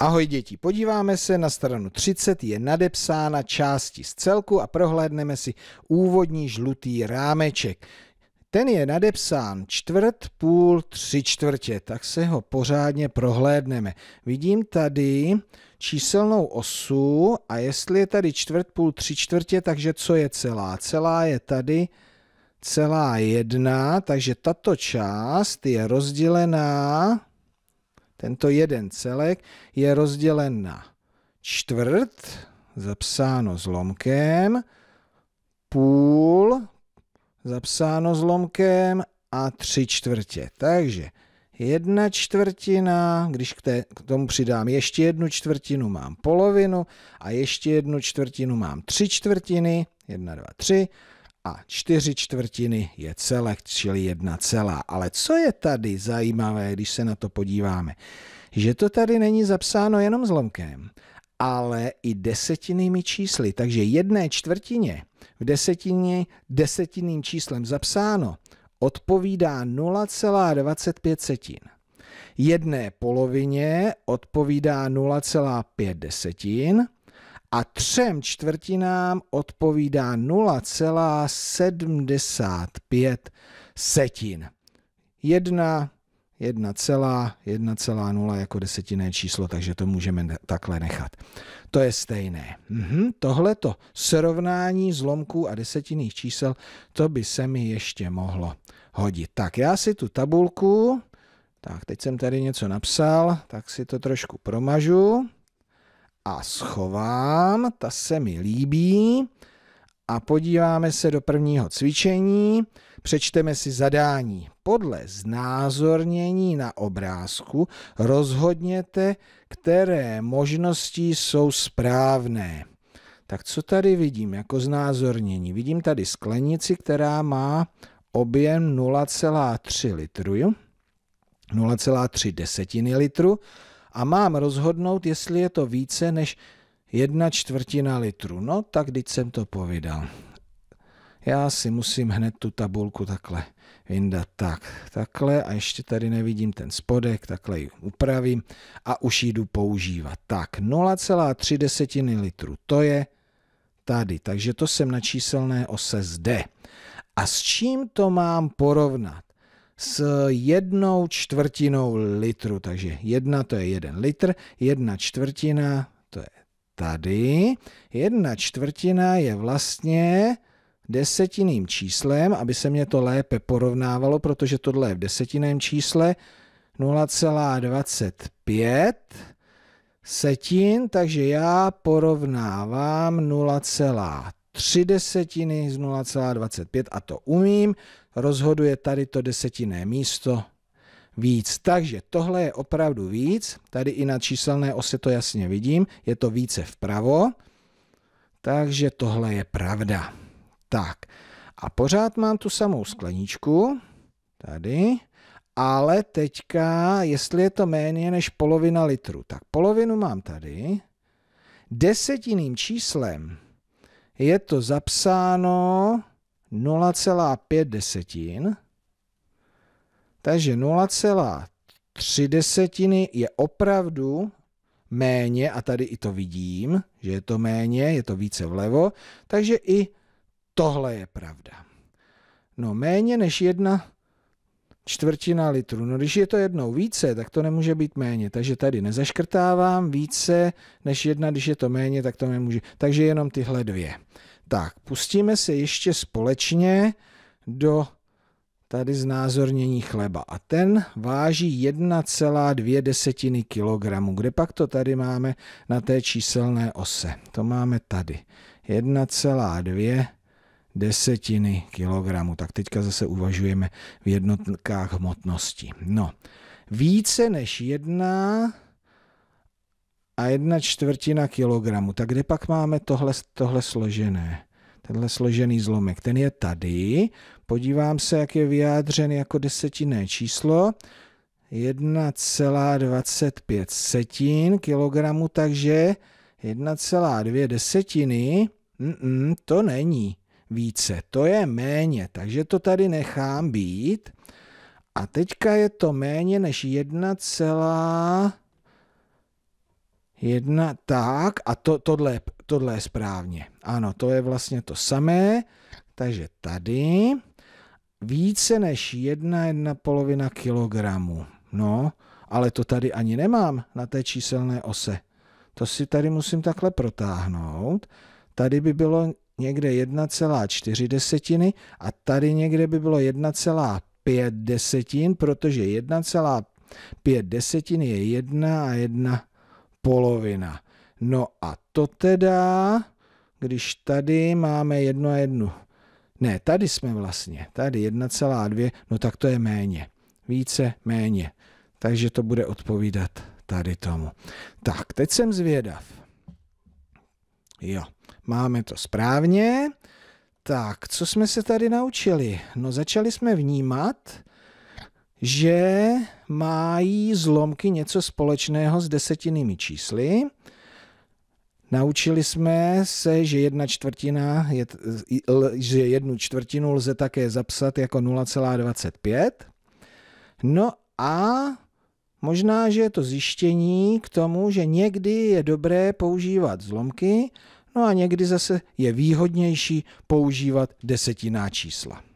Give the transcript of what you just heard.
Ahoj děti, podíváme se na stranu 30, je nadepsána části z celku a prohlédneme si úvodní žlutý rámeček. Ten je nadepsán čtvrt, půl, tři čtvrtě, tak se ho pořádně prohlédneme. Vidím tady číselnou osu a jestli je tady čtvrt, půl, tři čtvrtě, takže co je celá? Celá je tady celá jedna, takže tato část je rozdělená tento jeden celek je rozdělen na čtvrt, zapsáno zlomkem, půl, zapsáno zlomkem a tři čtvrtě. Takže jedna čtvrtina, když k, té, k tomu přidám ještě jednu čtvrtinu, mám polovinu a ještě jednu čtvrtinu mám tři čtvrtiny, jedna, dva, tři, a čtyři čtvrtiny je celek, čili jedna celá. Ale co je tady zajímavé, když se na to podíváme? Že to tady není zapsáno jenom zlomkem, ale i desetinými čísly. Takže jedné čtvrtině v desetině desetinným číslem zapsáno odpovídá 0,25 setin. Jedné polovině odpovídá 0,5 desetin a třem čtvrtinám odpovídá 0,75 setin. 1, 1,1,0 jako desetinné číslo, takže to můžeme takhle nechat. To je stejné. Mhm, tohleto srovnání zlomků a desetinných čísel, to by se mi ještě mohlo hodit. Tak já si tu tabulku, tak teď jsem tady něco napsal, tak si to trošku promažu a schovám, ta se mi líbí a podíváme se do prvního cvičení, přečteme si zadání. Podle znázornění na obrázku rozhodněte, které možnosti jsou správné. Tak co tady vidím jako znázornění? Vidím tady sklenici, která má objem 0,3 litru. 0,3 desetiny litru a mám rozhodnout, jestli je to více než jedna čtvrtina litru. No, tak když jsem to povídal. Já si musím hned tu tabulku takhle vyndat. Tak, takhle a ještě tady nevidím ten spodek, takhle ji upravím a už jdu používat. Tak, 0,3 desetiny litru, to je tady, takže to jsem na číselné ose zde. A s čím to mám porovnat? s jednou čtvrtinou litru. Takže jedna to je jeden litr, jedna čtvrtina to je tady, jedna čtvrtina je vlastně desetinným číslem, aby se mě to lépe porovnávalo, protože tohle je v desetinném čísle 0,25 setin, takže já porovnávám 3 desetiny z 0,25 a to umím. Rozhoduje tady to desetinné místo víc. Takže tohle je opravdu víc. Tady i na číselné ose to jasně vidím. Je to více vpravo. Takže tohle je pravda. Tak. A pořád mám tu samou skleničku. Tady. Ale teďka, jestli je to méně než polovina litru, tak polovinu mám tady. desetinným číslem je to zapsáno 0,5 desetin, takže 0,3 desetiny je opravdu méně, a tady i to vidím, že je to méně, je to více vlevo, takže i tohle je pravda. No méně než jedna čtvrtina litru. No když je to jednou více, tak to nemůže být méně. Takže tady nezaškrtávám více než jedna, když je to méně, tak to nemůže. Takže jenom tyhle dvě. Tak, pustíme se ještě společně do tady znázornění chleba. A ten váží 1,2 desetiny kilogramu. Kde pak to tady máme na té číselné ose? To máme tady. 1,2 desetiny kilogramu. Tak teďka zase uvažujeme v jednotkách hmotnosti. No, více než jedna a jedna čtvrtina kilogramu. Tak kde pak máme tohle, tohle složené? Tenhle složený zlomek, ten je tady. Podívám se, jak je vyjádřen jako desetinné číslo. 1,25 setin kilogramu, takže 1,2 desetiny, mm, mm, to není více, to je méně, takže to tady nechám být. A teďka je to méně než 1 celá... jedna tak, a to, tohle, tohle je správně. Ano, to je vlastně to samé, takže tady více než jedna jedna polovina kilogramu. No, ale to tady ani nemám na té číselné ose. To si tady musím takhle protáhnout. Tady by bylo někde 1,4 desetiny a tady někde by bylo 1,5 desetin, protože 1,5 desetin je 1 a 1 polovina. No a to teda, když tady máme 1 a 1, ne, tady jsme vlastně, tady 1,2, no tak to je méně. Více, méně. Takže to bude odpovídat tady tomu. Tak, teď jsem zvědav. Jo. Máme to správně. Tak, co jsme se tady naučili? No, začali jsme vnímat, že mají zlomky něco společného s desetinnými čísly. Naučili jsme se, že jedna čtvrtina, je, že jednu čtvrtinu lze také zapsat jako 0,25. No a možná, že je to zjištění k tomu, že někdy je dobré používat zlomky No a někdy zase je výhodnější používat desetiná čísla.